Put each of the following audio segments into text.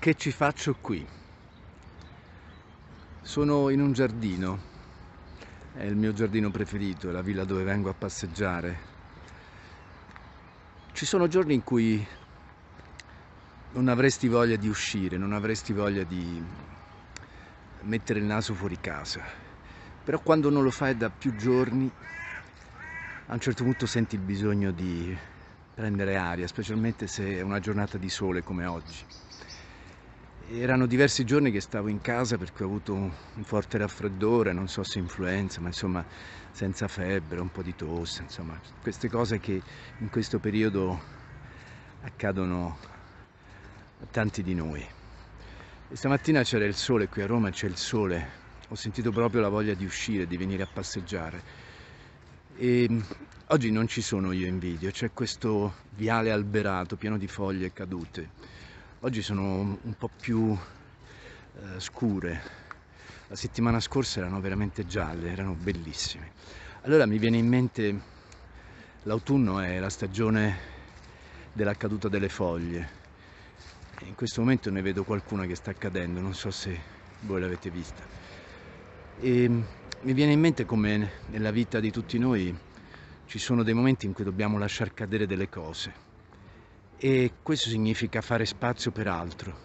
Che ci faccio qui? Sono in un giardino, è il mio giardino preferito, è la villa dove vengo a passeggiare. Ci sono giorni in cui non avresti voglia di uscire, non avresti voglia di mettere il naso fuori casa, però quando non lo fai da più giorni a un certo punto senti il bisogno di prendere aria, specialmente se è una giornata di sole come oggi. Erano diversi giorni che stavo in casa perché ho avuto un forte raffreddore, non so se influenza, ma insomma senza febbre, un po' di tosse, insomma queste cose che in questo periodo accadono a tanti di noi. E stamattina c'era il sole, qui a Roma c'è il sole, ho sentito proprio la voglia di uscire, di venire a passeggiare. E oggi non ci sono io in video, c'è questo viale alberato pieno di foglie cadute oggi sono un po' più eh, scure. La settimana scorsa erano veramente gialle, erano bellissime. Allora mi viene in mente l'autunno è la stagione della caduta delle foglie. in questo momento ne vedo qualcuna che sta accadendo, non so se voi l'avete vista. E mi viene in mente come nella vita di tutti noi ci sono dei momenti in cui dobbiamo lasciar cadere delle cose e questo significa fare spazio per altro,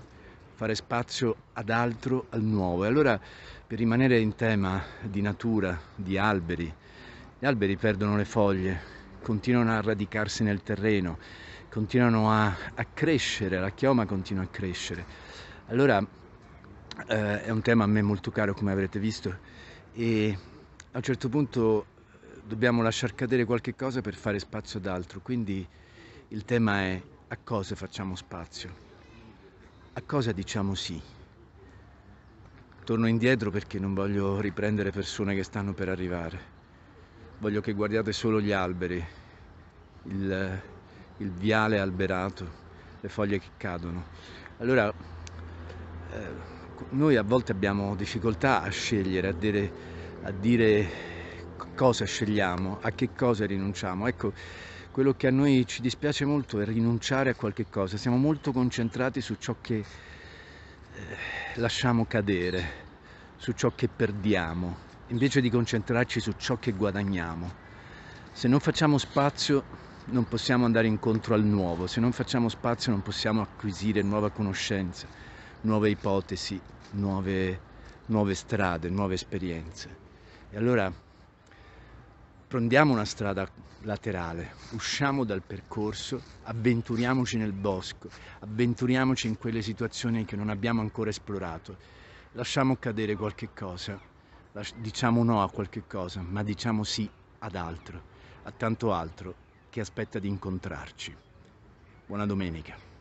fare spazio ad altro, al nuovo. E allora, per rimanere in tema di natura, di alberi, gli alberi perdono le foglie, continuano a radicarsi nel terreno, continuano a, a crescere, la chioma continua a crescere. Allora, eh, è un tema a me molto caro, come avrete visto, e a un certo punto eh, dobbiamo lasciar cadere qualche cosa per fare spazio ad altro, quindi il tema è a cosa facciamo spazio, a cosa diciamo sì. Torno indietro perché non voglio riprendere persone che stanno per arrivare. Voglio che guardiate solo gli alberi, il, il viale alberato, le foglie che cadono. Allora, eh, noi a volte abbiamo difficoltà a scegliere, a dire, a dire cosa scegliamo, a che cosa rinunciamo. Ecco, quello che a noi ci dispiace molto è rinunciare a qualche cosa, siamo molto concentrati su ciò che eh, lasciamo cadere, su ciò che perdiamo, invece di concentrarci su ciò che guadagniamo. Se non facciamo spazio non possiamo andare incontro al nuovo, se non facciamo spazio non possiamo acquisire nuova conoscenza, nuove ipotesi, nuove, nuove strade, nuove esperienze. E allora prendiamo una strada laterale, usciamo dal percorso, avventuriamoci nel bosco, avventuriamoci in quelle situazioni che non abbiamo ancora esplorato, lasciamo cadere qualche cosa, diciamo no a qualche cosa, ma diciamo sì ad altro, a tanto altro che aspetta di incontrarci. Buona domenica.